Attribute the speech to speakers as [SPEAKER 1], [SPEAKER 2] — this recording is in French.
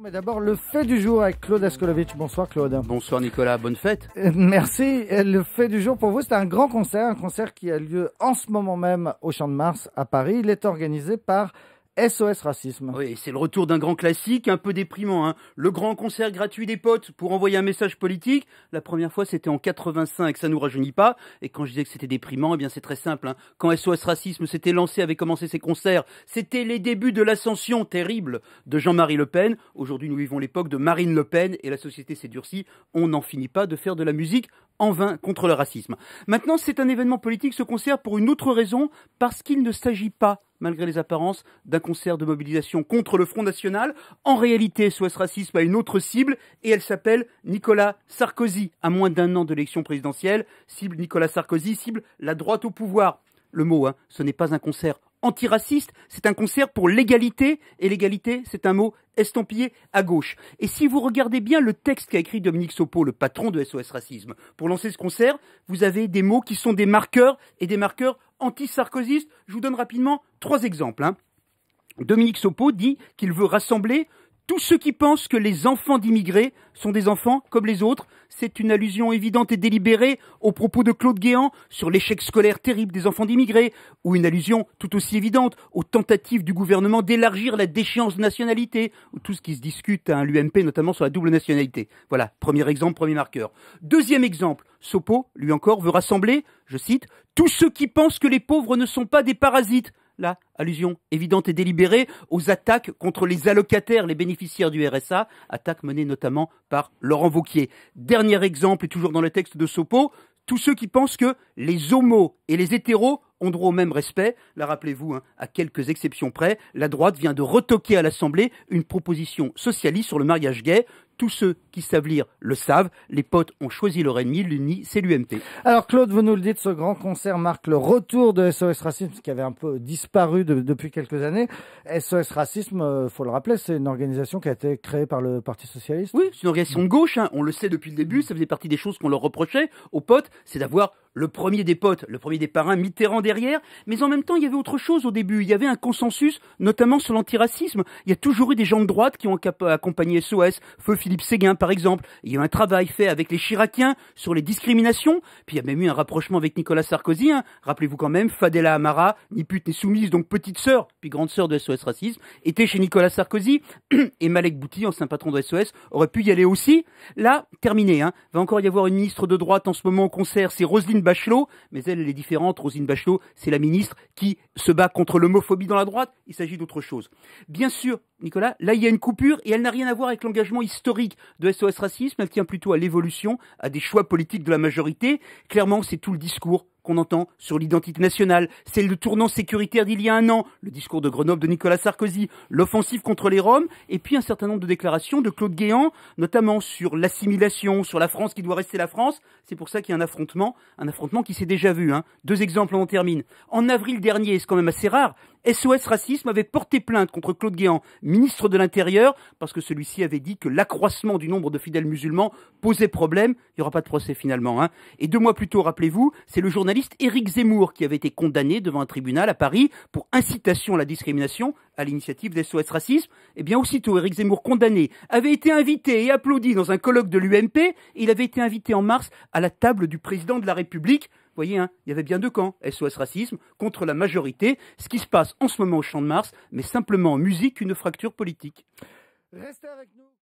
[SPEAKER 1] mais d'abord, le fait du jour avec Claude Askolovitch. Bonsoir Claude. Bonsoir Nicolas, bonne fête. Euh, merci. Euh, le fait du jour pour vous, c'est un grand concert, un concert qui a lieu en ce moment même au Champ de Mars à Paris. Il est organisé par SOS Racisme. Oui, c'est le retour d'un grand classique, un peu déprimant. Hein. Le grand concert gratuit des potes pour envoyer un message politique. La première fois, c'était en 85, ça nous rajeunit pas. Et quand je disais que c'était déprimant, eh bien c'est très simple. Hein. Quand SOS Racisme s'était lancé, avait commencé ses concerts, c'était les débuts de l'ascension terrible de Jean-Marie Le Pen. Aujourd'hui, nous vivons l'époque de Marine Le Pen et la société s'est durcie. On n'en finit pas de faire de la musique en vain contre le racisme. Maintenant, c'est un événement politique, ce concert, pour une autre raison, parce qu'il ne s'agit pas malgré les apparences, d'un concert de mobilisation contre le Front National. En réalité, SOS Racisme a une autre cible et elle s'appelle Nicolas Sarkozy. À moins d'un an de l'élection présidentielle, cible Nicolas Sarkozy, cible la droite au pouvoir. Le mot, hein, ce n'est pas un concert antiraciste, c'est un concert pour l'égalité, et l'égalité, c'est un mot estampillé à gauche. Et si vous regardez bien le texte qu'a écrit Dominique Sopo, le patron de SOS Racisme, pour lancer ce concert, vous avez des mots qui sont des marqueurs, et des marqueurs anti-sarkozistes. Je vous donne rapidement trois exemples. Hein. Dominique Sopo dit qu'il veut rassembler tous ceux qui pensent que les enfants d'immigrés sont des enfants comme les autres. C'est une allusion évidente et délibérée aux propos de Claude Guéant sur l'échec scolaire terrible des enfants d'immigrés, ou une allusion tout aussi évidente aux tentatives du gouvernement d'élargir la déchéance de nationalité, ou tout ce qui se discute à l'UMP, notamment sur la double nationalité. Voilà, premier exemple, premier marqueur. Deuxième exemple, Sopo, lui encore, veut rassembler, je cite, tous ceux qui pensent que les pauvres ne sont pas des parasites là, allusion évidente et délibérée aux attaques contre les allocataires, les bénéficiaires du RSA, attaques menées notamment par Laurent Vauquier. Dernier exemple, et toujours dans le texte de Sopo, tous ceux qui pensent que les homos et les hétéros ont droit au même respect. Là, rappelez-vous, hein, à quelques exceptions près, la droite vient de retoquer à l'Assemblée une proposition socialiste sur le mariage gay. Tous ceux qui savent lire le savent. Les potes ont choisi leur ennemi. l'Uni c'est l'UMT. Alors, Claude, vous nous le dites, ce grand concert marque le retour de SOS Racisme, qui avait un peu disparu depuis quelques années. SOS Racisme, euh, faut le rappeler, c'est une organisation qui a été créée par le Parti Socialiste. Oui, c'est une organisation de gauche. Hein. On le sait depuis le début. Ça faisait partie des choses qu'on leur reprochait aux potes, c'est d'avoir le premier des potes, le premier des parrains, Mitterrand derrière, mais en même temps, il y avait autre chose au début. Il y avait un consensus, notamment sur l'antiracisme. Il y a toujours eu des gens de droite qui ont accompagné SOS, Feu Philippe Séguin par exemple. Il y a eu un travail fait avec les Chiraciens sur les discriminations. Puis il y a même eu un rapprochement avec Nicolas Sarkozy. Hein. Rappelez-vous quand même, Fadela Amara, ni pute ni soumise, donc petite sœur, puis grande sœur de SOS Racisme, était chez Nicolas Sarkozy. Et Malek Bouti, ancien patron de SOS, aurait pu y aller aussi. Là, terminé. Hein. Va encore y avoir une ministre de droite en ce moment au concert, c'est Roselyne Bachelot, mais elle, elle est différente. Rosine Bachelot, c'est la ministre qui se bat contre l'homophobie dans la droite. Il s'agit d'autre chose. Bien sûr, Nicolas, là, il y a une coupure et elle n'a rien à voir avec l'engagement historique de SOS Racisme. Elle tient plutôt à l'évolution, à des choix politiques de la majorité. Clairement, c'est tout le discours qu'on entend sur l'identité nationale, c'est le tournant sécuritaire d'il y a un an, le discours de Grenoble de Nicolas Sarkozy, l'offensive contre les Roms, et puis un certain nombre de déclarations de Claude Guéant, notamment sur l'assimilation, sur la France qui doit rester la France. C'est pour ça qu'il y a un affrontement, un affrontement qui s'est déjà vu. Hein. Deux exemples, on en termine. En avril dernier, c'est quand même assez rare, SOS Racisme avait porté plainte contre Claude Guéant, ministre de l'Intérieur, parce que celui-ci avait dit que l'accroissement du nombre de fidèles musulmans posait problème. Il n'y aura pas de procès finalement. Hein. Et deux mois plus tôt, rappelez-vous, c'est le journaliste Éric Zemmour qui avait été condamné devant un tribunal à Paris pour incitation à la discrimination à l'initiative des SOS Racisme. Et eh bien, aussitôt, Éric Zemmour, condamné, avait été invité et applaudi dans un colloque de l'UMP. Il avait été invité en mars à la table du président de la République voyez, hein, il y avait bien deux camps, SOS Racisme, contre la majorité. Ce qui se passe en ce moment au Champ de Mars, mais simplement en musique, une fracture politique. Restez avec nous.